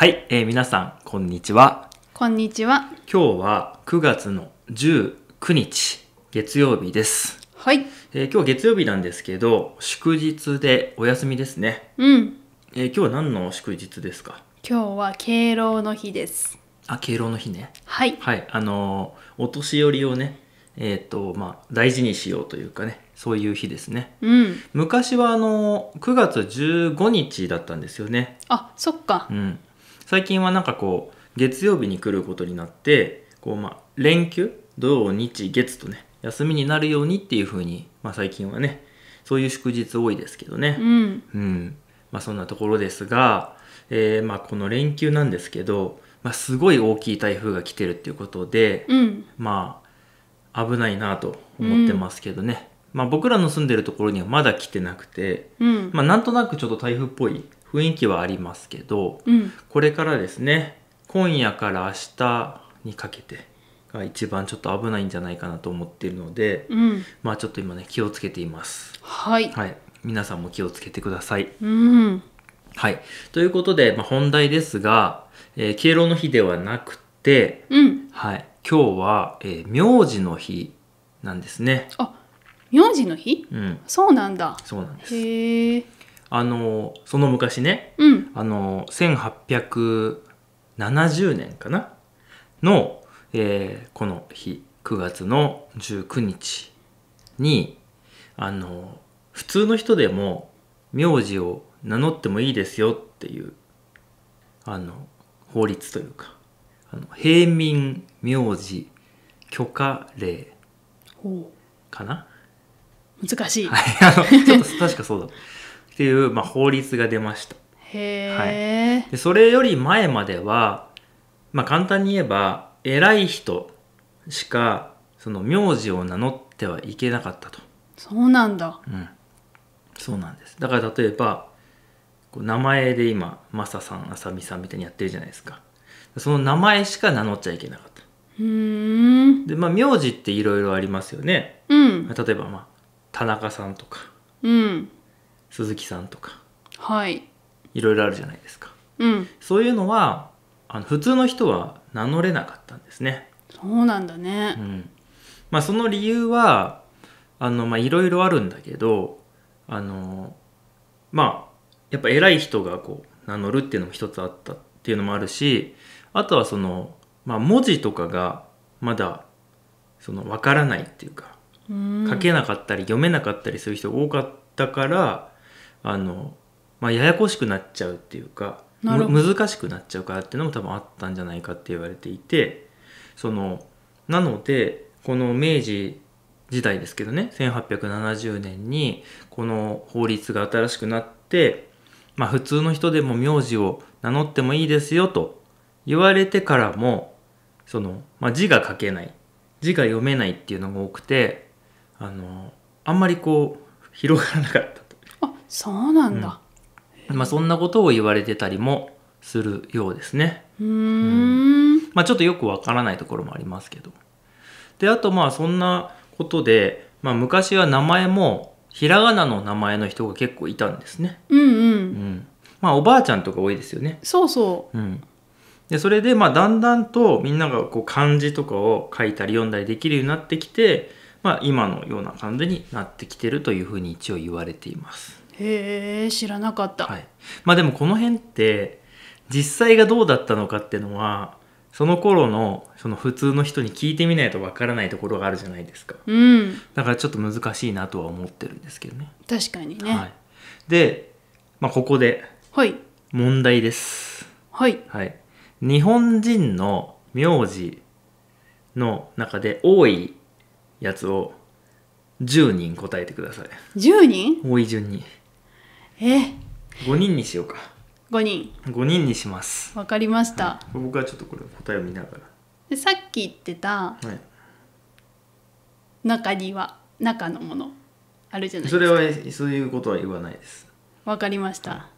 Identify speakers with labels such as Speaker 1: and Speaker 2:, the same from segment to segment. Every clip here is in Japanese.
Speaker 1: はい、えー、皆さん、こんにちは。
Speaker 2: こんにちは。
Speaker 1: 今日は9月の19日、月曜日です。はい。えー、今日月曜日なんですけど、祝日でお休みですね。うん。えー、今日は何の祝日ですか
Speaker 2: 今日は敬老の日です。
Speaker 1: あ、敬老の日ね。はい。はい、あのー、お年寄りをね、えっ、と、まあ、大事にしようというかね、そういう日ですね。うん。昔はあのー、9月15日だったんですよね。
Speaker 2: あ、そっか。
Speaker 1: うん。最近はなんかこう月曜日に来ることになってこうまあ連休土日月とね休みになるようにっていうふうに、まあ、最近はねそういう祝日多いですけどね、うん、うん、まあ、そんなところですが、えー、まあ、この連休なんですけど、まあ、すごい大きい台風が来てるっていうことで、うん、まあ危ないなと思ってますけどね、うん、ま僕らの住んでるところにはまだ来てなくて、まなんとなくちょっと台風っぽい雰囲気はありますけど、うん、これからですね今夜から明日にかけてが一番ちょっと危ないんじゃないかなと思っているので、うん、まあちょっと今ね気をつけています。
Speaker 2: はい、は
Speaker 1: い、皆さんも気をつけてください。
Speaker 2: うん、
Speaker 1: はいということで、まあ、本題ですが、えー、敬老の日ではなくて、うん、はい、今日は、えー、名字の日なんですね。あ
Speaker 2: 名字の日、うん、そうなんだそうなんです。へー
Speaker 1: あのその昔ね、うん、あの1870年かなの、えー、この日9月の19日にあの普通の人でも名字を名乗ってもいいですよっていうあの法律というかあの平民名字許可令かな難しい、はい、あのちょっと確かそうだっていう、まあ、法律が出ました。へはい、でそれより前までは、まあ、簡単に言えば偉い人しかその名字を名乗ってはいけなかったと。
Speaker 2: そうなんだ、
Speaker 1: うん、そうなんですだから例えばこう名前で今マサさんあさみさんみたいにやってるじゃないですかその名前しか名乗っちゃいけなかった
Speaker 2: うん
Speaker 1: でまあ名字っていろいろありますよね、うん、例えば、まあ、田中さんとか、うん、鈴木さんとか、はい、いろいろあるじゃないですか、うん、そういうのはあの普通の人は名乗れなかったんですね
Speaker 2: そうなんだね、う
Speaker 1: んまあ、その理由はあのまあいろいろあるんだけどあのまあやっぱ偉い人がこう名乗るっていうのも一つあったっていうのもあるしあとはその、まあ、文字とかがまだその分からないっていうか書けなかったり読めなかったりする人が多かったからあの、まあ、ややこしくなっちゃうっていうか
Speaker 2: 難
Speaker 1: しくなっちゃうからっていうのも多分あったんじゃないかって言われていてそのなのでこの明治時代ですけどね1870年にこの法律が新しくなって、まあ、普通の人でも名字を名乗ってもいいですよと言われてからもその、まあ、字が書けない字が読めないっていうのが多くてあのあんまりこう広がらなかった
Speaker 2: そうなんだ、
Speaker 1: うん、まあ、そんなことを言われてたりもするようですね
Speaker 2: うん
Speaker 1: まあ、ちょっとよくわからないところもありますけどであとまあそんなことで、まあ、昔は名前もひらがなの名前の人が結構いたんですねうんうん、うん、まあおばあちゃんとか多いですよね
Speaker 2: そうそ
Speaker 1: う、うん、でそれでまあだんだんとみんながこう漢字とかを書いたり読んだりできるようになってきて、まあ、今のような感じになってきてるというふうに一応言われています。
Speaker 2: へえ知らなかった、はい、
Speaker 1: まあでもこの辺って実際がどうだったのかっていうのはその頃のその普通の人に聞いてみないとわからないところがあるじゃないですか、うん、だからちょっと難しいなとは思ってるんですけどね
Speaker 2: 確かにね、はい、
Speaker 1: で、まあ、ここで問題ですはい、はい、日本人の名字の中で多いやつを10人答えてください
Speaker 2: 10人多い順にえ
Speaker 1: 5人にしようか5人5人にします
Speaker 2: わかりました、は
Speaker 1: い、僕はちょっとこれ答えを見ながら
Speaker 2: でさっき言ってた、はい、中には中のものあるじゃないですかそ
Speaker 1: れはそういうことは言わないです
Speaker 2: わかりました、は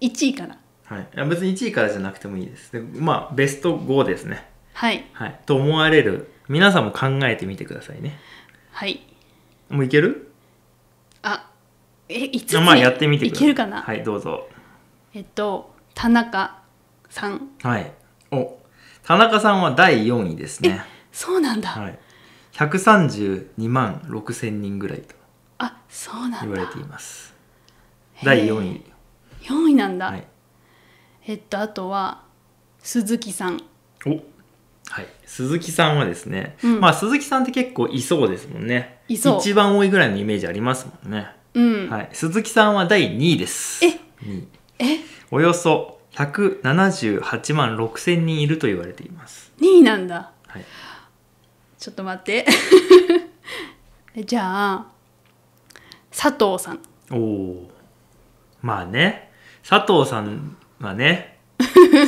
Speaker 2: い、1位から
Speaker 1: はいい別に1位からじゃなくてもいいですでまあベスト5ですねはい、はい、と思われる皆さんも考えてみてくださいねはいもういける
Speaker 2: あえいつまあやってみていけるかなはいどうぞえっと田中さん
Speaker 1: はいお田中さんは第4位ですねそうなんだ、はい、132万6千人ぐらいと
Speaker 2: あそうなん言
Speaker 1: われています第4位
Speaker 2: 4位なんだ、はい、えっとあとは鈴木さん
Speaker 1: おはい、鈴木さんはですね、うん、まあ鈴木さんって結構いそうですもんね一番多いぐらいのイメージありますもんねはい、鈴木さんは第2位ですええおよそ178万6千人いると言われていま
Speaker 2: す2位なんだ、はい、ちょっと待って じゃあ佐藤さん
Speaker 1: おおまあね佐藤さんはね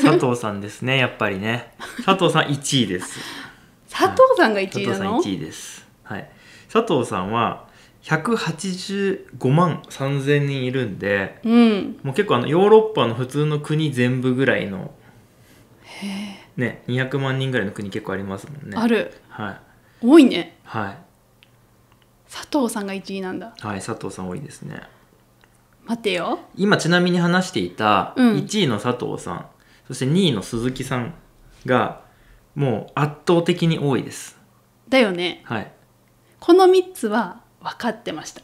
Speaker 1: 佐藤さんですねやっぱりね佐藤さん1位です
Speaker 2: 佐藤さんが1位なの、はい、佐藤さん1位
Speaker 1: です、はい、佐藤さんは185万3,000人いるんで、うん、もう結構あのヨーロッパの普通の国全部ぐらいの、ね、200万人ぐらいの国結構ありますもんね。ある、はい、多いね、はい、
Speaker 2: 佐藤さんが1位なんだ
Speaker 1: はい佐藤さん多いですね待てよ今ちなみに話していた1位の佐藤さん、うん、そして2位の鈴木さんがもう圧倒的に多いですだよねはい
Speaker 2: この3つは分かってました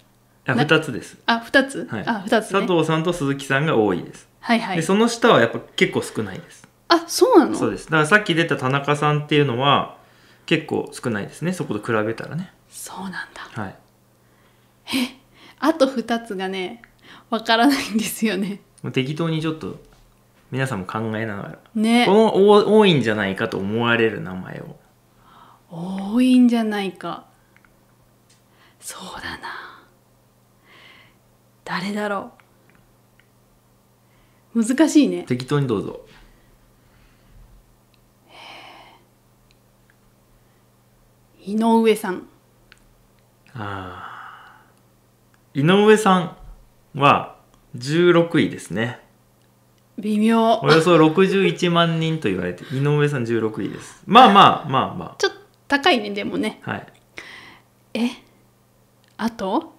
Speaker 1: あ二つです
Speaker 2: あ二つ、はい、あ二つ、ね、佐
Speaker 1: 藤さんと鈴木さんが多いですはいはいでその下はやっぱ結構少ないです
Speaker 2: あそうなの
Speaker 1: そうですだからさっき出た田中さんっていうのは結構少ないですねそこと比べたらねそうなんだはい
Speaker 2: えあと二つがねわからないんですよね
Speaker 1: 適当にちょっと皆さんも考えながらねこの多いんじゃないかと思われる名前を
Speaker 2: 多いんじゃないかそうだな誰だろう難しいね
Speaker 1: 適当にどうぞ
Speaker 2: 井上さん
Speaker 1: あ井上さんは16位ですね
Speaker 2: 微妙およ
Speaker 1: そ61万人と言われて井上さん16位ですまあまあまあまあちょっと
Speaker 2: 高いねでもねはいえあと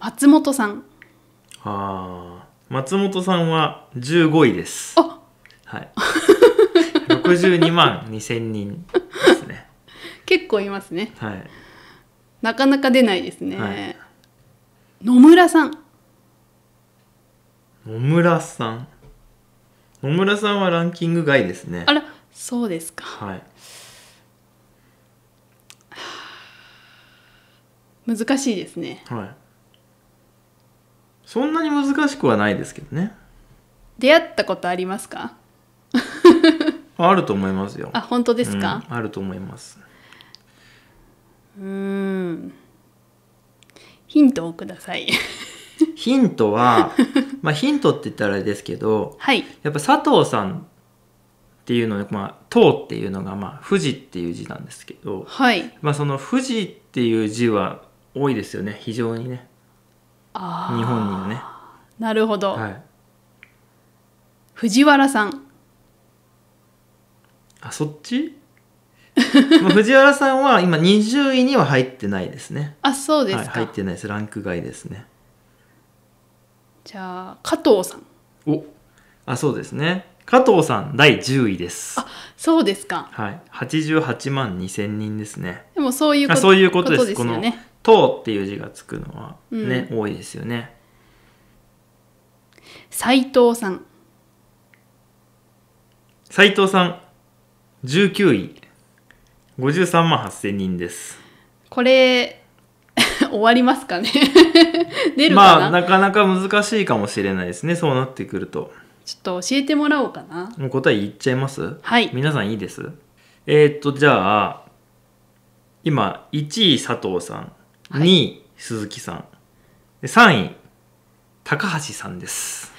Speaker 2: 松本さん
Speaker 1: あー松本さんは15位ですあはい62 万2千人です
Speaker 2: ね結構いますねはいなかなか出ないですね、はい、野村さん
Speaker 1: 野村さん野村さんはランキング外ですねあ
Speaker 2: らそうですかはい難しいですねはいそんなに難しく
Speaker 1: はないですけどね
Speaker 2: 出会ったことありますか
Speaker 1: あると思いますよあ本当ですか、うん、あると思います
Speaker 2: うんヒントをください
Speaker 1: ヒントは まあヒントって言ったらあれですけど、はい、やっぱ佐藤さんっていうのまあ「東」っていうのが、まあ、富士っていう字なんですけど、はい、まあ、その富士っていう字は多いですよね非常にね
Speaker 2: あ日本にはねなるほど、はい、藤原さん
Speaker 1: あそっち 藤原さんは今20位には入ってないですねあそうですか、はい、入ってないですランク外ですね
Speaker 2: じゃあ加藤さん
Speaker 1: おあそうですね加藤さん第10位ですあ
Speaker 2: そうですか
Speaker 1: はい88万2000人ですねでもそういうことそういうことですですよね「と」っていう字がつくのはね、うん、多いですよね
Speaker 2: 斉藤さん
Speaker 1: 斉藤さん19位53万8000人です
Speaker 2: これ 終わりますかね 出るかなまあな
Speaker 1: かなか難しいかもしれないですねそうなってくると
Speaker 2: ちょっと教えてもらおうかな
Speaker 1: もう答え言っちゃいますはい皆さんいいですえー、っとじゃあ今1位佐藤さん2位、鈴木さん3位高橋さんです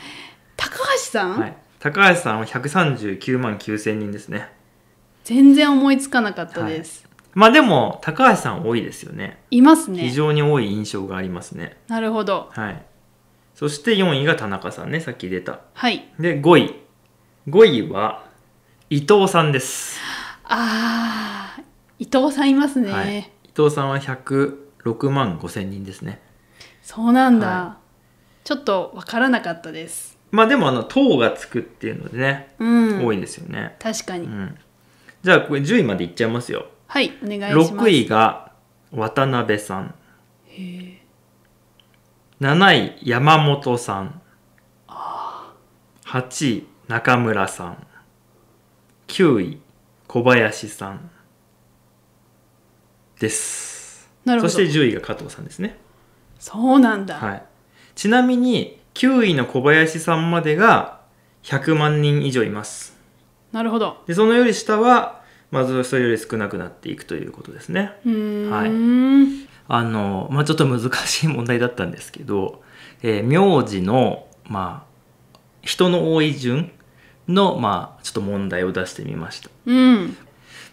Speaker 2: 高橋さん、はい、
Speaker 1: 高橋さんは139万9000人ですね
Speaker 2: 全然思いつかなかったです、はい、
Speaker 1: まあでも高橋さん多いですよね
Speaker 2: いますね非常
Speaker 1: に多い印象がありますね
Speaker 2: なるほど
Speaker 1: はいそして4位が田中さんねさっき出たはいで5位5位は伊藤さんです
Speaker 2: あ伊藤さんいますね、はい、伊
Speaker 1: 藤さんは100 6万5千人ですね
Speaker 2: そうなんだ、はい、ちょっとわからなかったです
Speaker 1: まあでもあの党がつくっていうのでね、うん、多いんですよね確かに、うん、じゃあこれ10位までいっちゃいますよ
Speaker 2: はいお願いします6位
Speaker 1: が渡辺さんへえ7位山本さんあ8位中村さん9位小林さんですなるほどそして10位が加藤さんですね
Speaker 2: そうなんだ、
Speaker 1: はい、ちなみに9位の小林さんまでが100万人以上いますなるほどでそのより下はまずそれより少なくなっていくということですねはいあのまあちょっと難しい問題だったんですけど、えー、名字のまあ人の多い順のまあちょっと問題を出してみました、うん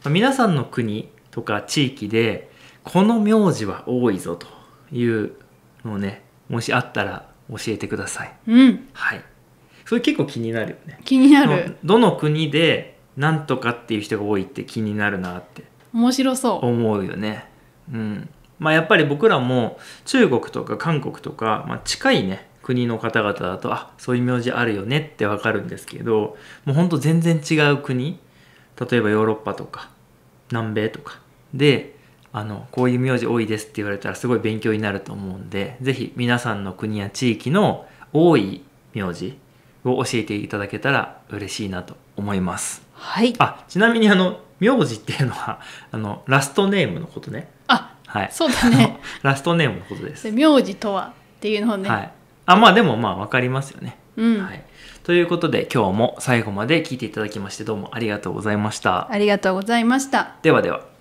Speaker 1: 皆さんの国とか地域でこの名字は多いぞというのをねもしあったら教えてください、うん、はいそれ結構気になるよね気になるどの国でなんとかっていう人が多いって気になるなって
Speaker 2: 面白そ
Speaker 1: う思うよねうんまあやっぱり僕らも中国とか韓国とか、まあ、近いね国の方々だとあそういう名字あるよねってわかるんですけどもうほんと全然違う国例えばヨーロッパとか南米とかであのこういう名字多いですって言われたらすごい勉強になると思うんで是非皆さんの国や地域の多い名字を教えていただけたら嬉しいなと思います。はい、あちなみにあの名字っていうのはあのラストネームのことね。あ、はい、そうだね。ラストネームのことです。
Speaker 2: 名字とはっていうのをね。は
Speaker 1: い、あまあでもまあ分かりますよね。うん、はい、ということで今日も最後まで聞いていただきましてどうもありがとうございました。
Speaker 2: ありがとうございました。
Speaker 1: ではでは。